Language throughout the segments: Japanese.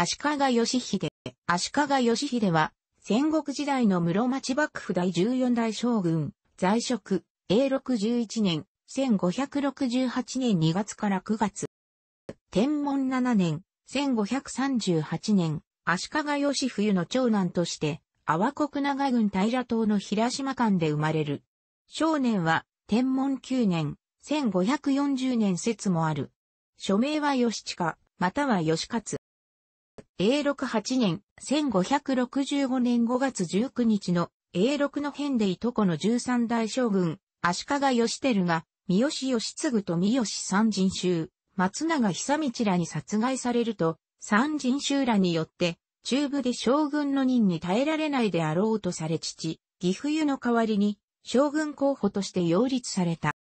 足利義秀。足利義秀は、戦国時代の室町幕府第14代将軍、在職、永禄11年、1568年2月から9月。天文7年、1538年、足利義冬の長男として、阿波国長郡平島の平島間で生まれる。少年は、天文9年、1540年説もある。署名は義近、または義勝。A68 年、1565年5月19日の A6 の変でいとこの13代将軍、足利義輝が、三好義継と三好三人衆、松永久道らに殺害されると、三人衆らによって、中部で将軍の任に耐えられないであろうとされ父、義湯の代わりに、将軍候補として擁立された。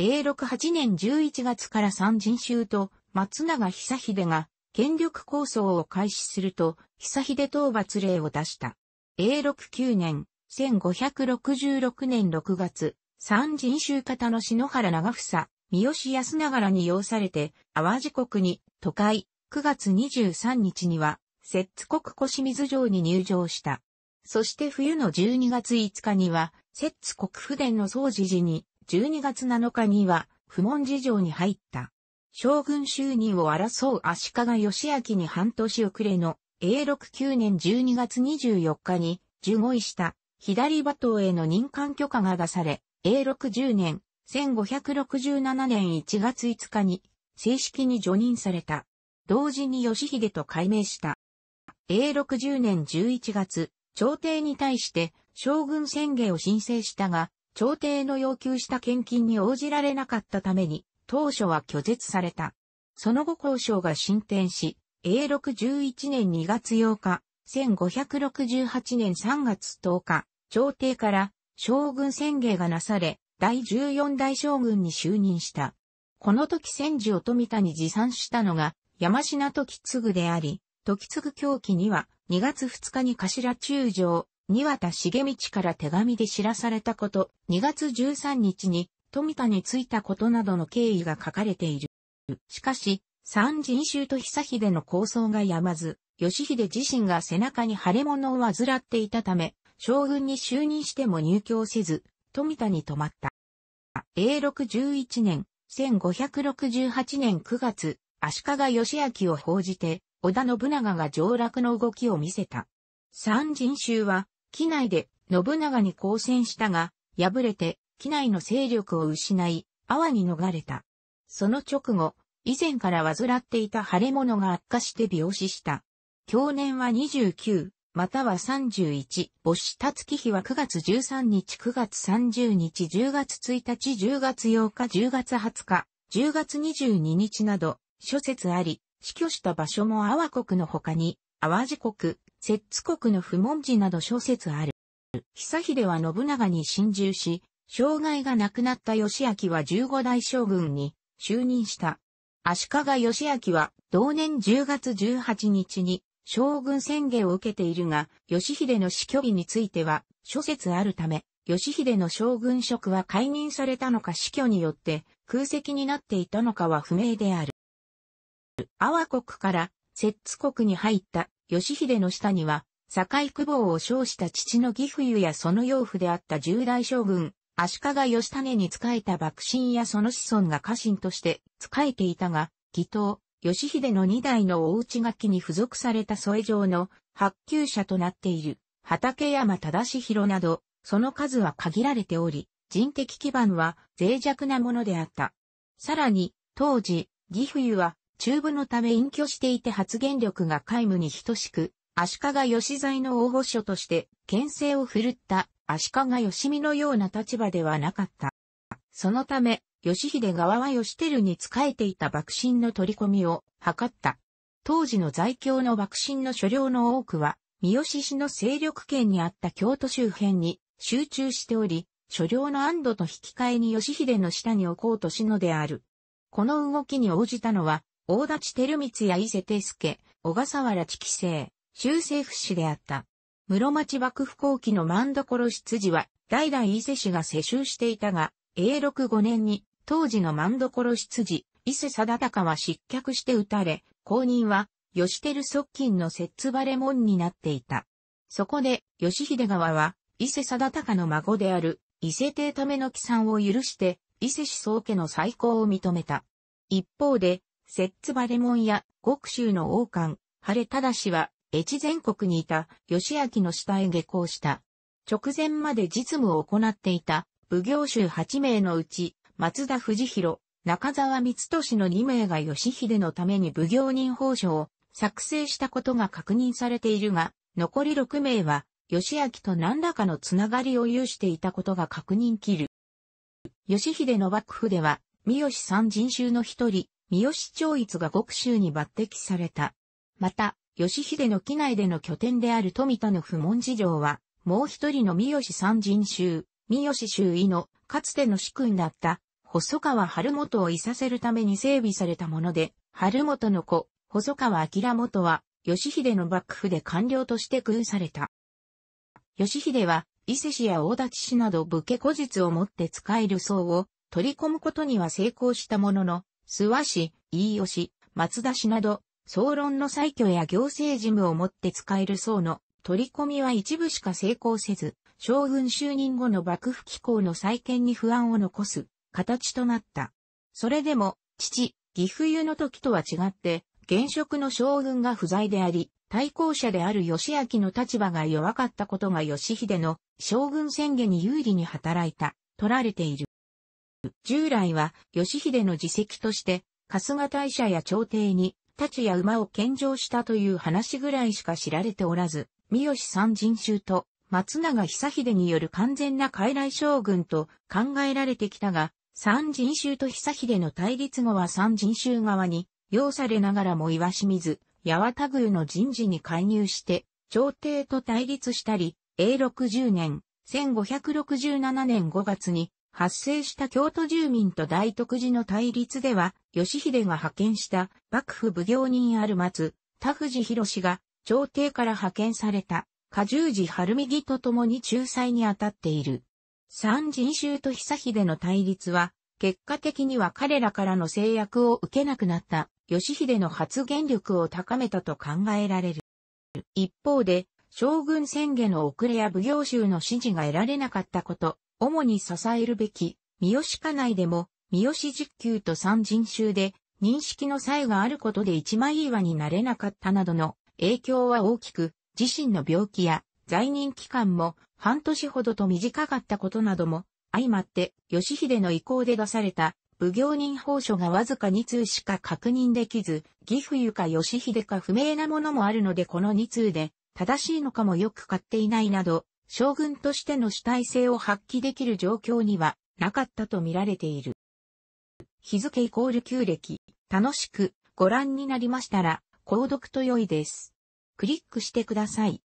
A68 年11月から三人衆と松永久秀が権力構想を開始すると、久秀討伐令を出した。永禄9年、1566年6月、三人衆方の篠原長房、三好安長らに要されて、淡路国に、都会、9月23日には、摂津国越水城に入城した。そして冬の12月5日には、摂津国府殿の総持寺に、12月7日には、不問事情に入った。将軍就任を争う足利義明に半年遅れの永禄9年12月24日に受護位した左馬頭への任官許可が出され、永禄10年1567年1月5日に正式に除任された。同時に義秀と改名した。永禄10年11月、朝廷に対して将軍宣言を申請したが、朝廷の要求した献金に応じられなかったために、当初は拒絶された。その後交渉が進展し、永6 11年2月8日、1568年3月10日、朝廷から将軍宣言がなされ、第14代将軍に就任した。この時戦時を富田に持参したのが、山品時次であり、時次狂気には、2月2日に頭中将、二田重道から手紙で知らされたこと、2月13日に富田に着いたことなどの経緯が書かれている。しかし、三人衆と久秀の構想がやまず、義秀自身が背中に腫れ物を患っていたため、将軍に就任しても入居せず、富田に泊まった。永禄11年、1568年9月、足利義明を報じて、織田信長が上洛の動きを見せた。三人衆は、機内で信長に交戦したが、敗れて、機内の勢力を失い、阿波に逃れた。その直後、以前から患っていた腫れ物が悪化して病死した。去年は29、または31、母子立記日は9月13日、9月30日、10月1日、10月8日、10月20日、10月22日など、諸説あり、死去した場所も阿波国の他に、阿波路国、摂津国の不問寺など諸説ある。久秀は信長に侵入し、障害がなくなった義明は15代将軍に就任した。足利義明は同年10月18日に将軍宣言を受けているが、義秀の死去日については諸説あるため、義秀の将軍職は解任されたのか死去によって空席になっていたのかは不明である。阿波国から摂津国に入った義秀の下には、堺久保を称した父の義父やその養父であった十代将軍、足利義種に仕えた幕臣やその子孫が家臣として仕えていたが、義党、義秀の二代の大内垣に付属された添え状の発給者となっている畠山忠弘など、その数は限られており、人的基盤は脆弱なものであった。さらに、当時、義冬は中部のため隠居していて発言力が皆無に等しく、足利義材の応募所として、牽制を振るった足利義美のような立場ではなかった。そのため、義秀側は義輝に仕えていた幕臣の取り込みを図った。当時の在京の幕臣の所領の多くは、三好氏の勢力圏にあった京都周辺に集中しており、所領の安堵と引き換えに義秀の下に置こうとしのである。この動きに応じたのは、大立照光や伊勢手助、小笠原地規制、修正府氏であった。室町幕府後期の万所執事は、代々伊勢氏が世襲していたが、永禄5年に、当時の万所執事、伊勢貞高は失脚して撃たれ、後任は、吉輝側近の摂津晴門になっていた。そこで、吉秀川は、伊勢貞高の孫である、伊勢帝ための帰参を許して、伊勢氏宗家の再興を認めた。一方で、摂津晴門や、極州の王冠、晴れだしは、越前国にいた義明の下へ下校した。直前まで実務を行っていた奉行衆8名のうち、松田藤弘、中沢光俊の2名が義秀のために奉行人報書を作成したことが確認されているが、残り6名は、義明と何らかのつながりを有していたことが確認きる。義秀の幕府では、三好三人衆の一人、三好長逸が国衆に抜擢された。また、義秀の機内での拠点である富田の不問事情は、もう一人の三好三人衆、三好周囲の、かつての主君だった、細川春元をいさせるために整備されたもので、春元の子、細川明元は、義秀の幕府で官僚として空された。義秀は、伊勢氏や大立氏など武家古実を持って使える層を取り込むことには成功したものの、諏訪氏、飯吉、松田氏など総論の採挙や行政事務をもって使える層の取り込みは一部しか成功せず、将軍就任後の幕府機構の再建に不安を残す形となった。それでも、父、義湯の時とは違って、現職の将軍が不在であり、対抗者である義明の立場が弱かったことが義秀の将軍宣言に有利に働いた、取られている。従来は義秀の自責として、春日大社や朝廷に立や馬を献上したという話ぐらいしか知られておらず、三好三人衆と松永久秀による完全な傀儡将軍と考えられてきたが、三人衆と久秀の対立後は三人衆側に、要されながらも岩清水、八幡宮の人事に介入して、朝廷と対立したり、永禄10年、1567年5月に、発生した京都住民と大徳寺の対立では、義秀が派遣した幕府奉行人ある松、田藤博が朝廷から派遣された、下十寺晴美と共に仲裁に当たっている。三人衆と久秀の対立は、結果的には彼らからの制約を受けなくなった、義秀の発言力を高めたと考えられる。一方で、将軍宣言の遅れや奉行衆の指示が得られなかったこと、主に支えるべき、三好家内でも、三好実級と三人衆で、認識の差異があることで一枚岩になれなかったなどの影響は大きく、自身の病気や在任期間も半年ほどと短かったことなども、相まって、義秀の意向で出された、奉行人報書がわずか2通しか確認できず、義父ゆか義秀か不明なものもあるのでこの2通で、正しいのかもよく買っていないなど、将軍としての主体性を発揮できる状況にはなかったと見られている。日付イコール旧暦、楽しくご覧になりましたら、購読と良いです。クリックしてください。